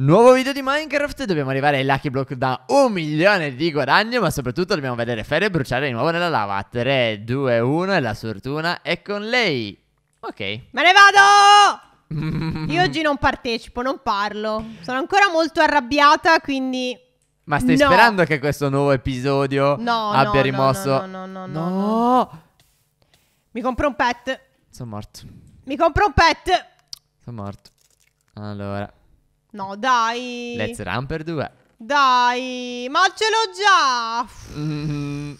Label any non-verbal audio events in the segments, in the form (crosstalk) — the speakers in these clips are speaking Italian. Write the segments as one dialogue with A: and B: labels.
A: Nuovo video di Minecraft, dobbiamo arrivare ai Lucky Block da un milione di guadagno Ma soprattutto dobbiamo vedere Fere bruciare di nuovo nella lava 3, 2, 1 e la fortuna è con lei Ok
B: Me ne vado! (laughs) Io oggi non partecipo, non parlo Sono ancora molto arrabbiata, quindi...
A: Ma stai no. sperando che questo nuovo episodio no, abbia no, rimosso...
B: No, no, no, no, no, Mi compro un pet Sono morto Mi compro un pet
A: Sono morto Allora
B: No, dai. Let's
A: run per due.
B: Dai, ma ce l'ho già.
A: Mm-hmm.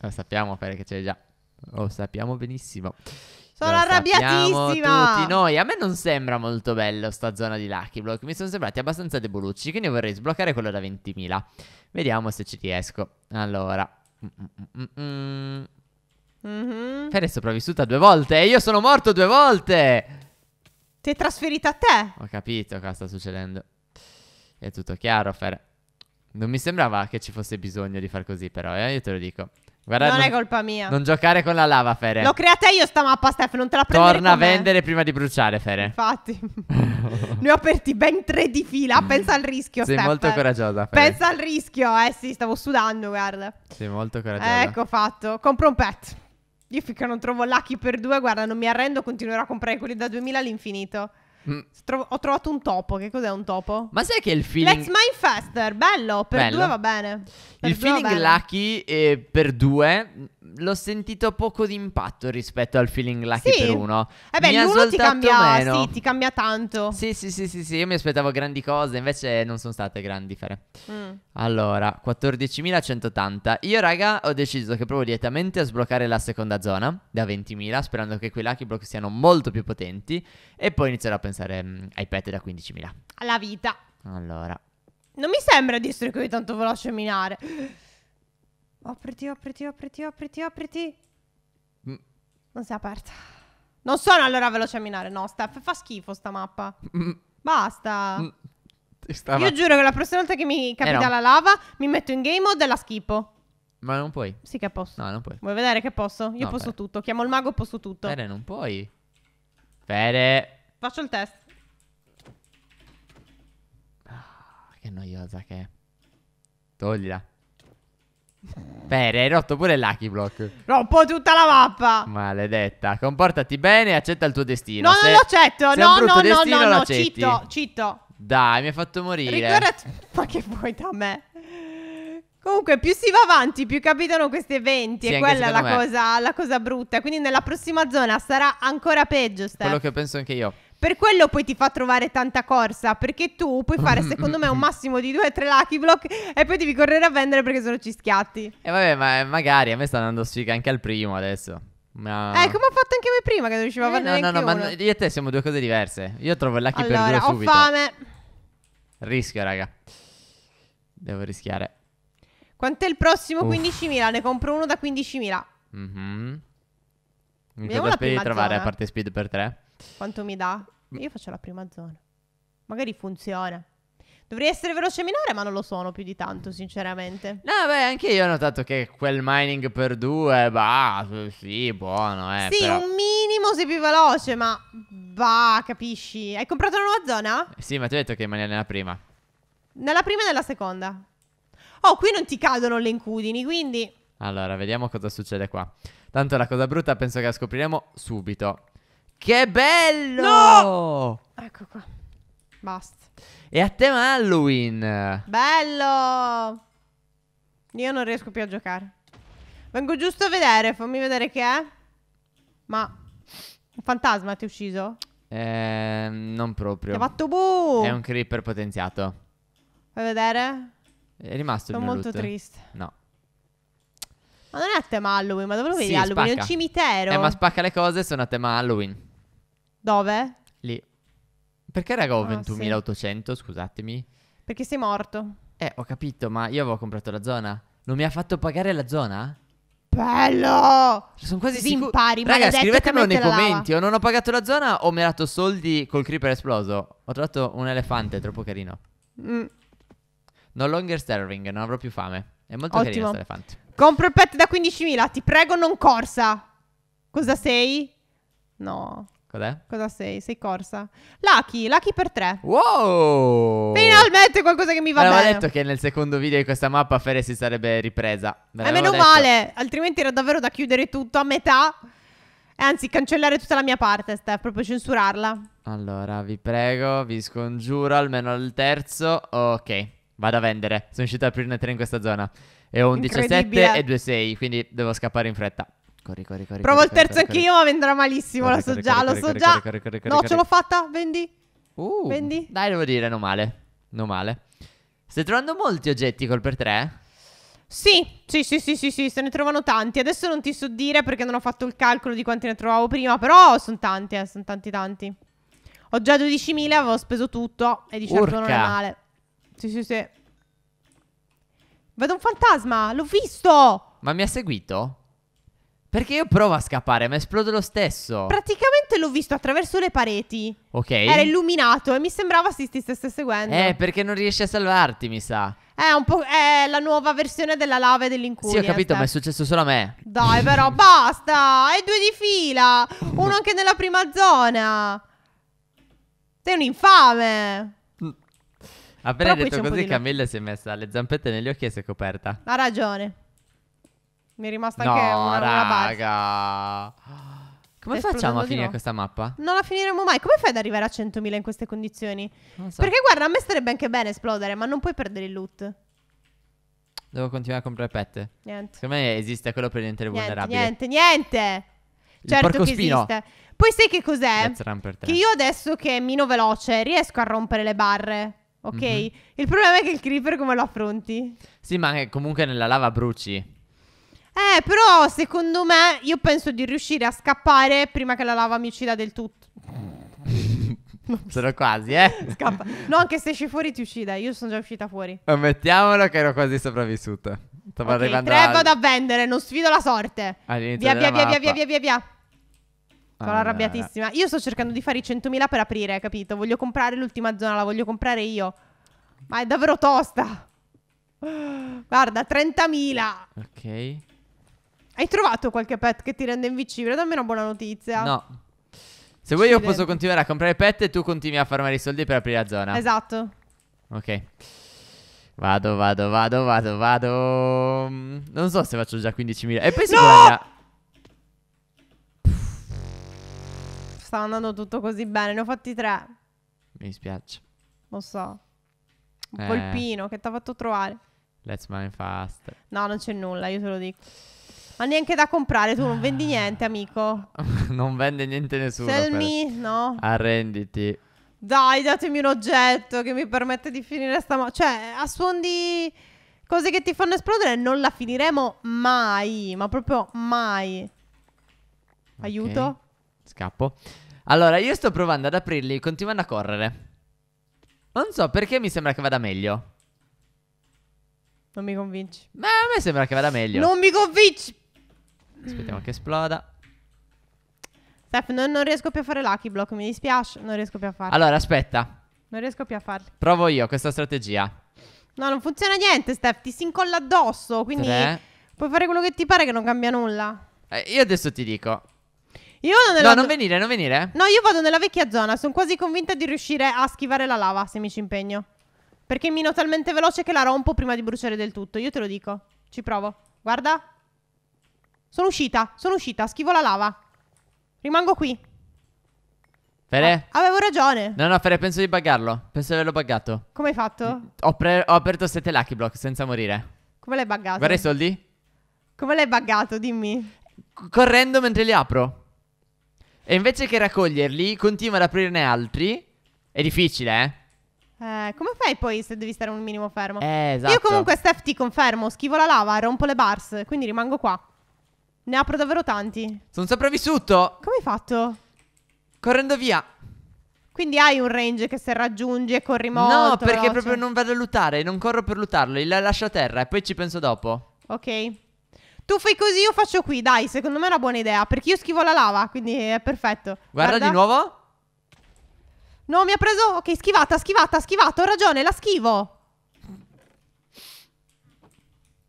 A: Lo sappiamo, Fede, che ce l'hai già. Lo sappiamo benissimo.
B: Sono Lo arrabbiatissima. Tutti
A: noi. A me non sembra molto bello sta zona di Lucky Block. Mi sono sembrati abbastanza debolucci. Quindi vorrei sbloccare quello da 20.000. Vediamo se ci riesco. Allora. mm hmm Fede è sopravvissuta due volte. E io sono
B: morto due volte. Ti è trasferita a te?
A: Ho capito cosa sta succedendo. È tutto chiaro, Fer. Non mi sembrava che ci fosse bisogno di far così, però, eh? io te lo dico. Guarda, non, non, è
B: colpa mia. Non
A: giocare con la lava, Fere. L'ho
B: creata io sta mappa, Steph, non te la prendere Torna a vendere
A: prima di bruciare, Fere. Infatti. (laughs) ne
B: ho aperti ben tre di fila, pensa al rischio, Sei Steph. molto coraggiosa, Fere. Pensa al rischio, eh sì, stavo sudando, guarda. Sei
A: molto coraggiosa. Ecco
B: fatto, compro un pet. Io finché non trovo Lucky per due, guarda, non mi arrendo, continuerò a comprare quelli da 2000 all'infinito. Mm. ho trovato un topo. Che cos'è un topo? Ma sai che il feeling. Let's mine faster. Bello. Per bello. due va bene. Per il
A: feeling lucky eh, per due l'ho sentito poco d'impatto rispetto al feeling lucky sì. per uno. Eh beh, mi l'uno ti cambia, meno. sì, ti cambia tanto. Sì, sì, sì, sì, sì, io mi aspettavo grandi cose, invece non sono state grandi fare. Mm. Allora, 14.180. Io, raga, ho deciso che provo direttamente a sbloccare la seconda zona da 20.000, sperando che quei lucky block siano molto più potenti. E poi inizierò a pensare mh, mm, ai pet da 15.000. Alla vita. Allora.
B: Non mi sembra di essere così tanto veloce a minare. Apriti, apriti, apriti, apriti, apriti. Mm. Non si è aperta. Non sono allora veloce a minare, no, Steph, fa schifo sta mappa. Mm. Basta. Mm.
A: Stava... Io giuro
B: che la prossima volta che mi capita eh no. la lava, mi metto in game mode e la schifo.
A: Ma non puoi. Sì che posso. No, non puoi. Vuoi vedere che posso? Io no, posso Fere.
B: tutto. Chiamo il mago, posso tutto. Fede, non puoi.
A: Fede. Faccio il test. Ah, che noiosa che è. Toglila. Beh, hai rotto pure Lucky Block.
B: Rompo tutta la mappa.
A: Maledetta. Comportati bene e accetta il tuo destino. No, se, non lo accetto. Se no, no, destino, no, no, no, cito, cito. Dai, mi hai fatto morire. Ricordati.
B: Ma che vuoi da me? Comunque, più si va avanti, più capitano questi eventi. Sì, e quella è la cosa, la cosa, brutta. Quindi, nella prossima zona sarà ancora peggio. Steph. Quello che penso anche io. Per quello poi ti fa trovare tanta corsa, perché tu puoi fare (laughs) secondo me un massimo di due o tre lucky block e poi devi correre a vendere perché sennò ci schiatti. E eh
A: vabbè, ma eh, magari a me sta andando sfiga anche al primo adesso. No. Eh, come
B: ho fatto anche me prima che non riuscivo a eh, farne eh, No, no, no, ma io
A: e te siamo due cose diverse. Io trovo il lucky allora, per due subito. Allora, ho fame. Rischio, raga. Devo rischiare.
B: Quant'è il prossimo 15.000? Ne compro uno da 15.000.
A: Mhm. Mm Cosa speri di trovare zona. a parte speed per 3?
B: Quanto mi dà? Io faccio la prima zona. Magari funziona. Dovrei essere veloce minore, ma non lo sono più di tanto, sinceramente. No,
A: beh, anche io ho notato che quel mining per due, bah, sì, buono, eh. Sì, però... un
B: minimo sei più veloce, ma bah, capisci. Hai comprato una nuova zona?
A: Sì, ma ti ho detto che rimane nella prima.
B: Nella prima e nella seconda. Oh, qui non ti cadono le incudini, quindi...
A: Allora, vediamo cosa succede qua. Tanto la cosa brutta penso che la scopriremo subito. Che bello! No!
B: Ecco qua. Basta.
A: E a tema Halloween.
B: Bello! Io non riesco più a giocare. Vengo giusto a vedere, fammi vedere che è. Ma un fantasma ti ha ucciso?
A: Eh, non proprio. Ti ha fatto bu! È un creeper potenziato.
B: Vuoi vedere?
A: È rimasto Sono molto loot. triste. No.
B: Ma non è a tema Halloween, ma dove lo vedi sì, Halloween? Spacca. È un cimitero. Eh, ma
A: spacca le cose, sono a tema Halloween. Dove? Lì. Perché raga ho Ah, 21.800, scusatemi?
B: Perché sei morto.
A: Eh, ho capito, ma io avevo comprato la zona. Non mi ha fatto pagare la zona?
B: Bello! Sono quasi Così sicuro. impari, Raga, scrivetemelo nei commenti. O
A: non ho pagato la zona o mi ha dato soldi col creeper esploso. Ho trovato un elefante, troppo carino. Mm. No longer starving, non avrò più fame. È molto carino questo elefante.
B: Compro il pet da 15.000, ti prego non corsa. Cosa sei? No. Cos'è? Cosa sei? Sei corsa. Lucky, Lucky per tre.
A: Wow! Finalmente
B: qualcosa che mi va Avevo bene. Avevo detto
A: che nel secondo video di questa mappa Fere si sarebbe ripresa. E eh, meno detto. male,
B: altrimenti era davvero da chiudere tutto a metà. E eh, anzi, cancellare tutta la mia parte, Steph, proprio censurarla.
A: Allora, vi prego, vi scongiuro, almeno al terzo. Ok, vado a vendere. Sono riuscito ad aprirne tre in questa zona. E ho un 17 e due 6, quindi devo scappare in fretta. Corri, corri, corri. Provo corri, il terzo anch'io,
B: ma vendrà malissimo. Corri, lo so già, lo so già. no, ce l'ho fatta. Vendi. Uh,
A: Vendi. Dai, devo dire, non male. Non male. Stai trovando molti oggetti col per tre?
B: Sì, sì, sì, sì, sì, sì, se ne trovano tanti. Adesso non ti so dire perché non ho fatto il calcolo di quanti ne trovavo prima, però sono tanti, eh, sono tanti, tanti. Ho già 12.000, avevo speso tutto e di certo non è male. Sì, sì, sì. Vedo un fantasma, l'ho visto!
A: Ma mi ha seguito? Perché io provo a scappare, ma esplode lo stesso.
B: Praticamente l'ho visto attraverso le pareti. Ok. Era illuminato e mi sembrava si stesse seguendo. Eh,
A: perché non riesce a salvarti, mi sa.
B: È un po'. È la nuova versione della lave dell'incubo. Sì, ho capito, Steph. ma è
A: successo solo a me.
B: Dai, però, (laughs) basta! E due di fila! Uno anche nella prima zona. Sei un infame. Mm.
A: Appena detto così, Camilla si è messa le zampette negli occhi e si è coperta.
B: Ha ragione. Mi è rimasta no, anche una, raga. una
A: base.
B: Come Stai facciamo a finire questa mappa? Non la finiremo mai. Come fai ad arrivare a 100.000 in queste condizioni? Non So. Perché guarda, a me starebbe anche bene esplodere, ma non puoi perdere il loot.
A: Devo continuare a comprare pet. Niente. Secondo me esiste quello per niente vulnerabile. Niente,
B: niente.
A: Il certo che spino. esiste.
B: Poi sai che cos'è? Che io adesso che è meno veloce riesco a rompere le barre. Ok? Mm -hmm. Il problema è che il creeper come lo affronti?
A: Sì, ma comunque nella lava bruci.
B: Eh, però secondo me io penso di riuscire a scappare prima che la lava mi uccida del tutto.
A: (laughs) Sono quasi, eh? Scappa.
B: No, anche se esci fuori ti uccida, io sono già uscita fuori.
A: Ammettiamolo che ero quasi sopravvissuta. Stavo okay, arrivando. Tre al... vado a
B: vendere, non sfido la sorte. All'inizio via, via, via, via, via, via, via, via.
A: Sono arrabbiatissima.
B: Io sto cercando di fare i 100.000 per aprire, capito? Voglio comprare l'ultima zona, la voglio comprare io. Ma è davvero tosta. Guarda, 30.000.
A: Ok.
B: Hai trovato qualche pet che ti rende invincibile? Dammi una buona notizia. No.
A: Se vuoi io posso continuare a comprare pet e tu continui a farmare i soldi per aprire la zona. Esatto. Ok. Vado, vado, vado, vado, vado. Non so se faccio già 15.000. E poi si no!
B: Sta andando tutto così bene. Ne ho fatti tre.
A: Mi dispiace.
B: Lo so. Un eh. polpino che ti ha fatto trovare.
A: Let's mine fast.
B: No, non c'è nulla, io te lo dico. Ma neanche da comprare, tu non vendi ah. niente, amico.
A: (laughs) non vende niente nessuno. Sell per... me, no. Arrenditi.
B: Dai, datemi un oggetto che mi permette di finire sta... Ma- cioè, a suon di cose che ti fanno esplodere non la finiremo mai, ma proprio mai. Aiuto. Okay.
A: Scappo. Allora, io sto provando ad aprirli continuando a correre.
B: Non so perché mi
A: sembra che vada meglio.
B: Non mi convinci. Ma a me sembra che vada meglio. Non mi convinci. Aspettiamo
A: che esploda.
B: Steph, non, non riesco più a fare lucky block, mi dispiace, non riesco più a farlo. Allora,
A: aspetta.
B: Non riesco più a farlo.
A: Provo io questa strategia.
B: No, non funziona niente, Steph, ti si incolla addosso, quindi Tre. puoi fare quello che ti pare che non cambia nulla. Eh, io
A: adesso ti dico.
B: Io vado nella No, non venire, non venire. No, io vado nella vecchia zona, sono quasi convinta di riuscire a schivare la lava se mi ci impegno. Perché mino talmente veloce che la rompo prima di bruciare del tutto, io te lo dico. Ci provo. Guarda. Sono uscita, sono uscita, schivo la lava. Rimango qui. Fere? Ah, avevo ragione. No,
A: no, Fere, penso di buggarlo. Penso di averlo buggato. Come hai fatto? Ho, ho, aperto sette lucky block senza morire.
B: Come l'hai buggato? Guarda i soldi. Come l'hai buggato, dimmi.
A: C correndo mentre li apro. E invece che raccoglierli, continuo ad aprirne altri. È difficile, eh?
B: Eh, come fai poi se devi stare un minimo fermo? Eh, esatto. Io comunque, Steph, ti confermo, schivo la lava, rompo le bars, quindi rimango qua. Ne apro davvero tanti.
A: Sono sopravvissuto.
B: Come hai fatto? Correndo via. Quindi hai un range che se raggiunge e corri molto No, perché veloce. proprio
A: non vado a lutare, non corro per lutarlo, la lascio a terra e poi ci penso dopo.
B: Ok. Tu fai così, io faccio qui, dai, secondo me è una buona idea, perché io schivo la lava, quindi è perfetto. Guarda, Guarda. di nuovo. No, mi ha preso... Ok, schivata, schivata, schivata, ho ragione, la schivo.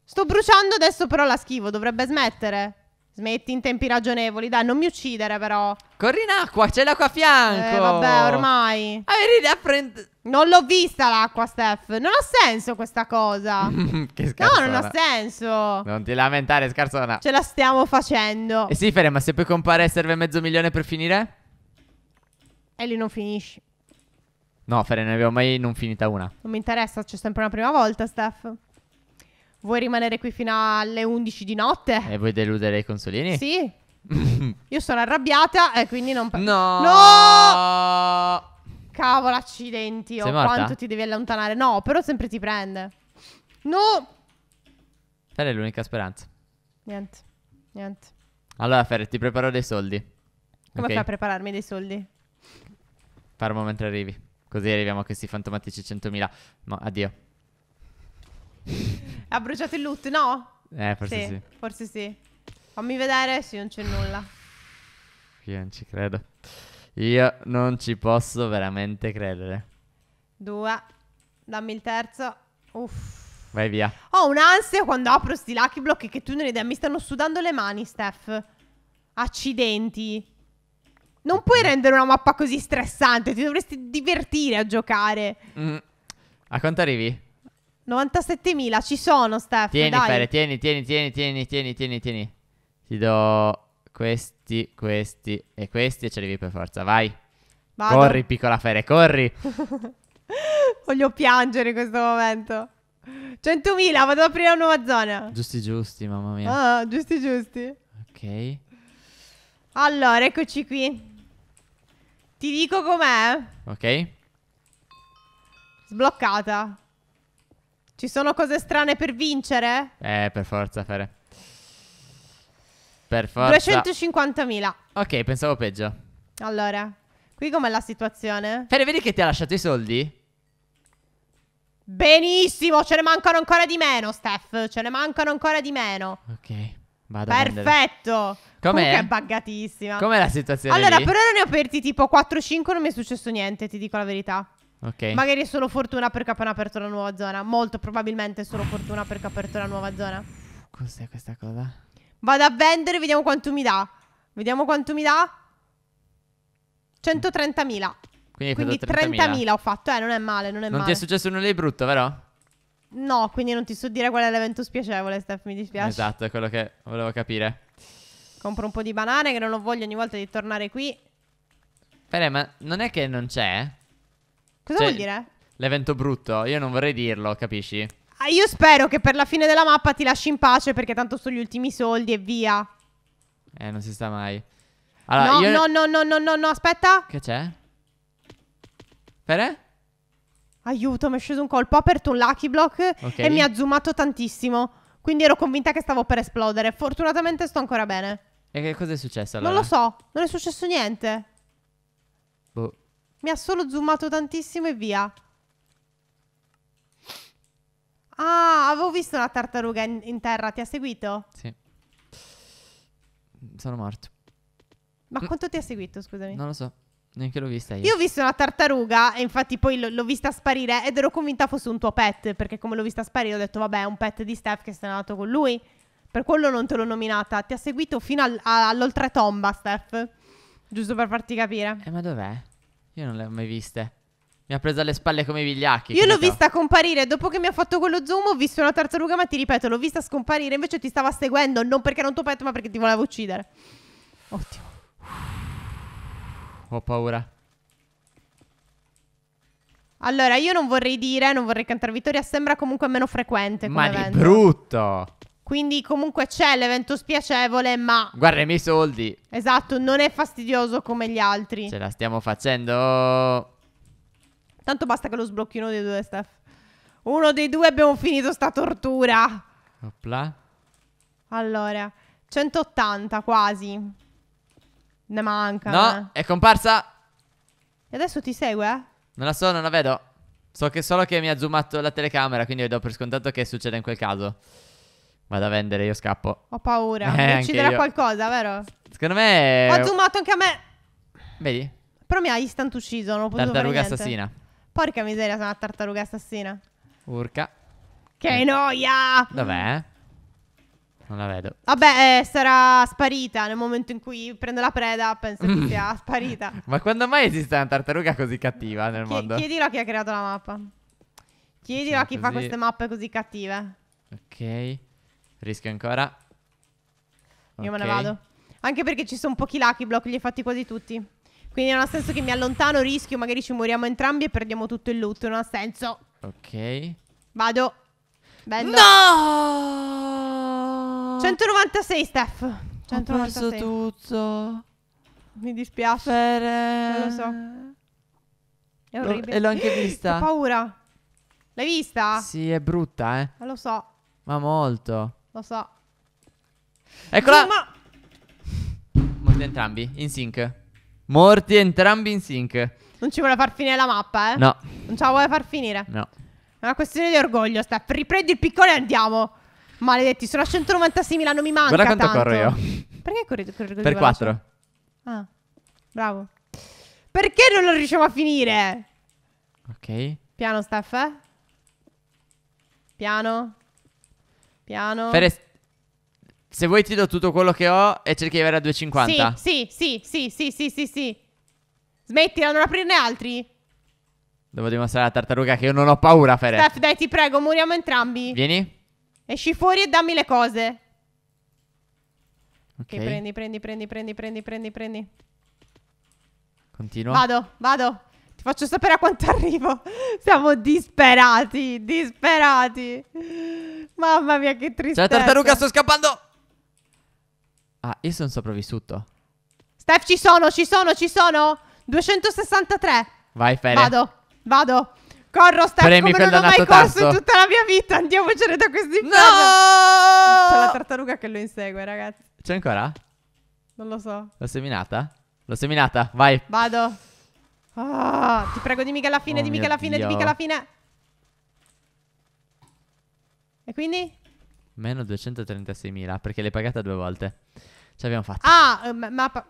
B: Sto bruciando adesso però la schivo, dovrebbe smettere. Smetti in tempi ragionevoli, dai, non mi uccidere però. Corri in acqua, c'è l'acqua a fianco. Eh, vabbè, ormai. Averini ah, prendere. Non l'ho vista l'acqua, Steph. Non ha senso questa cosa.
A: (laughs) che scarsa. No, non ha
B: senso.
A: Non ti lamentare, scarsona. Ce
B: la stiamo facendo. E
A: sì, Fere, ma se poi compare serve mezzo milione per finire?
B: E lì non finisci.
A: No, Fere, ne abbiamo mai non finita una.
B: Non mi interessa, c'è sempre una prima volta, Steph. Vuoi rimanere qui fino alle 11 di notte?
A: E vuoi deludere i consolini?
B: Sì. (laughs) Io sono arrabbiata e quindi non... Pa- no! No! Cavolo, accidenti. Oh, quanto ti devi allontanare. No, però sempre ti prende. No!
A: Fer è l'unica speranza.
B: Niente. Niente.
A: Allora, Fer, ti preparo dei soldi. Come okay? fai a
B: prepararmi dei soldi?
A: Farmo mentre arrivi. Così arriviamo a questi fantomatici 100.000. No, addio
B: ha bruciato il loot, no? Eh, forse sì, sì. Forse sì. Fammi vedere, sì, non c'è nulla.
A: Io non ci credo. Io non ci posso veramente credere.
B: Due. Dammi il terzo. Uff. Vai via. Ho un'ansia quando apro sti lucky block che tu non hai idea. Mi stanno sudando le mani, Steph. Accidenti. Non puoi mm. rendere una mappa così stressante. Ti dovresti divertire a giocare.
A: Mm. A quanto arrivi?
B: 97.000 ci sono, Steph. Tieni, dai. Fere,
A: tieni, tieni, tieni, tieni, tieni, tieni, tieni. Ti do questi, questi e questi e ce li devi per forza. Vai. Vado. Corri, piccola Fere, corri.
B: (laughs) Voglio piangere in questo momento. 100.000, vado ad aprire una nuova zona.
A: Giusti, giusti, mamma mia.
B: Ah, giusti, giusti. Ok. Allora, eccoci qui. Ti dico com'è. Ok. Sbloccata. Ci sono cose strane per vincere?
A: Eh, per forza, Fere. Per forza.
B: 250.000.
A: Ok, pensavo peggio.
B: Allora, qui com'è la situazione?
A: Fere, vedi che ti ha lasciato i soldi?
B: Benissimo, ce ne mancano ancora di meno, Steph. Ce ne mancano ancora di meno. Ok, vado Perfetto. Com'è? è buggatissima. Com'è la situazione Allora, lì? per ora ne ho aperti tipo 4-5, non mi è successo niente, ti dico la verità.
A: Ok. Magari
B: è solo fortuna perché ha appena aperto la nuova zona. Molto probabilmente è solo fortuna perché ha aperto la nuova zona.
A: Cos'è questa cosa?
B: Vado a vendere, vediamo quanto mi dà. Vediamo quanto mi dà. 130.000.
A: Quindi, quindi 30.000 30
B: ho fatto, eh, non è male, non è non male. Non ti è successo
A: nulla di brutto, vero?
B: No, quindi non ti so dire qual è l'evento spiacevole, Steph, mi dispiace.
A: Esatto, è quello che volevo capire.
B: Compro un po' di banane che non ho voglia ogni volta di tornare qui.
A: Bene, ma non è che non c'è?
B: Cosa cioè, vuol dire?
A: L'evento brutto, io non vorrei dirlo, capisci?
B: Ah, io spero che per la fine della mappa ti lasci in pace perché tanto sono gli ultimi soldi e via.
A: Eh, non si sta mai. Allora, no, io... no,
B: no, no, no, no, no, aspetta. Che c'è? Pere? Aiuto, mi è sceso un colpo. Ho aperto un lucky block okay. e mi ha zoomato tantissimo. Quindi ero convinta che stavo per esplodere. Fortunatamente sto ancora bene.
A: E che cosa è successo allora? Non lo
B: so, non è successo niente. Boh. Mi ha solo zoomato tantissimo e via. Ah, avevo visto una tartaruga in, in terra. Ti ha seguito?
A: Sì. Sono morto.
B: Ma mm. quanto ti ha seguito, scusami? Non lo
A: so. Neanche l'ho vista io. Io ho
B: visto una tartaruga e infatti poi l'ho vista sparire ed ero convinta fosse un tuo pet perché come l'ho vista sparire ho detto vabbè è un pet di Steph che se andato con lui. Per quello non te l'ho nominata. Ti ha seguito fino al, all'oltretomba Steph. Giusto per farti capire. Eh ma
A: dov'è? Io non le ho mai viste. Mi ha preso alle spalle come i vigliacchi. Io l'ho vista
B: comparire dopo che mi ha fatto quello zoom. Ho visto una tartaruga, ma ti ripeto, l'ho vista scomparire. Invece ti stava seguendo. Non perché era un tuo petto, ma perché ti voleva uccidere. Ottimo. Ho paura. Allora, io non vorrei dire, non vorrei cantare vittoria. Sembra comunque meno frequente. ma di evento.
A: brutto.
B: Quindi comunque c'è l'evento spiacevole, ma...
A: Guarda i miei soldi.
B: Esatto, non è fastidioso come gli altri. Ce
A: la stiamo facendo.
B: Tanto basta che lo sblocchi uno dei due, Steph. Uno dei due abbiamo finito sta tortura. Opla. Allora, 180 quasi. Ne manca. No,
A: eh. è comparsa.
B: E adesso ti segue? Eh?
A: Non la so, non la vedo. So che solo che mi ha zoomato la telecamera, quindi io do per scontato che succede in quel caso. Vado a vendere, io scappo. Ho paura. (laughs) Eh, mi ucciderà io.
B: qualcosa, vero?
A: Secondo me. Ho
B: zoomato anche a me. Vedi? Però mi ha instant ucciso. Non ho potuto Tartaruga assassina. Porca miseria, sono una tartaruga assassina. Urca. Che eh. noia!
A: Dov'è? Non la vedo.
B: Vabbè, eh, sarà sparita nel momento in cui prende la preda. Penso che mm. sia sparita. (laughs)
A: Ma quando mai esiste una tartaruga così cattiva nel Ch- mondo?
B: Chiedilo a chi ha creato la mappa. Chiedilo sì, a chi così. fa queste mappe così cattive.
A: Ok. Rischio ancora. Io
B: okay. me ne vado. Anche perché ci sono pochi lucky block, li hai fatti quasi tutti. Quindi non ha senso che mi allontano, rischio, magari ci moriamo entrambi e perdiamo tutto il loot, non ha senso.
A: Ok.
B: Vado. Bello. No! 196, Steph. 196. Ho perso tutto. Mi dispiace. Per... Non lo so. È orribile. E l'ho anche vista. Ho paura. L'hai vista? Sì,
A: è brutta, eh. lo so. Ma molto.
B: Lo so. Eccola. Ma...
A: Morti entrambi in sync. Morti entrambi in sync.
B: Non ci vuole far finire la mappa, eh? No. Non ce la vuole far finire. No. È una questione di orgoglio, Steph. Riprendi il piccone e andiamo. Maledetti, sono a 196.000, non mi manca Guarda quanto tanto. corro io. Perché corri, corri così Per 4. Ah, bravo. Perché non lo riusciamo a finire? Ok. Piano, Steph. Eh? Piano. Piano. Ferest-
A: se vuoi ti do tutto quello che ho e cerchi di avere a 2,50.
B: Sì, sì, sì, sì, sì, sì, sì. Smettila, non aprirne altri.
A: Devo dimostrare alla tartaruga che io non ho paura, Ferret. Steph,
B: dai, ti prego, muriamo entrambi. Vieni. Esci fuori e dammi le cose. Ok, prendi, prendi, prendi, prendi, prendi, prendi, prendi. Continua. Vado, vado. Ti faccio sapere a quanto (laughs) arrivo. Siamo disperati, disperati. Mamma mia, che tristezza. C'è la tartaruga, sto scappando.
A: Ah, io sono sopravvissuto.
B: Steph, ci sono, ci sono, ci sono. 263.
A: Vai, Fere. Vado,
B: vado. Corro, Steph, Premi come non ho mai corso in tutta la mia vita. Andiamo Andiamocene da questi No! C'è la tartaruga che lo insegue, ragazzi. C'è ancora? Non lo so.
A: L'ho seminata? L'ho seminata, vai.
B: Vado. Ah, ti prego, dimmi che alla fine, oh dimmi che alla fine, dimmi che alla fine. E quindi?
A: Meno 236.000 perché l'hai pagata due volte. Ce l'abbiamo fatta.
B: Ah, ehm, ma... ma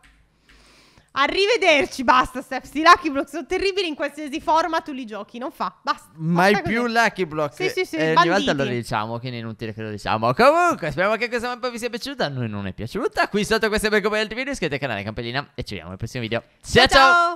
B: Arrivederci, basta Steph. Sti Lucky Blocks sono terribili in qualsiasi forma tu li giochi, non fa. Basta. Mai più
A: Lucky Blocks. Sì, sì, sì. Eh, ogni volta lo diciamo, quindi è inutile che lo diciamo. Comunque, speriamo che questa mappa vi sia piaciuta. A noi non è piaciuta. Qui sotto questo è per come altri video, iscrivetevi al canale, campanellina e ci vediamo nel prossimo video.
B: ciao! ciao. ciao.